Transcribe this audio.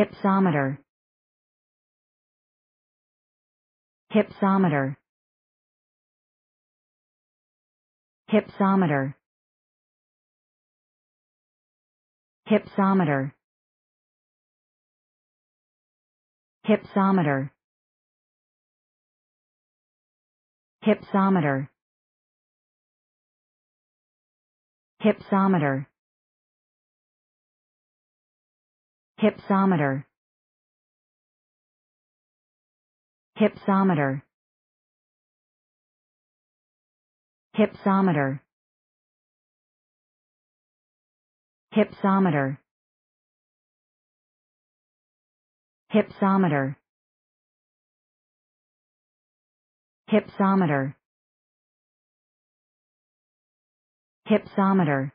Hypsometer. Hypsometer. Hypsometer. Hypsometer. Hypsometer. Hypsometer. Hypsometer. Hypsometer. Hypsometer. Hypsometer. Hypsometer. Hypsometer. Hypsometer. Hypsometer.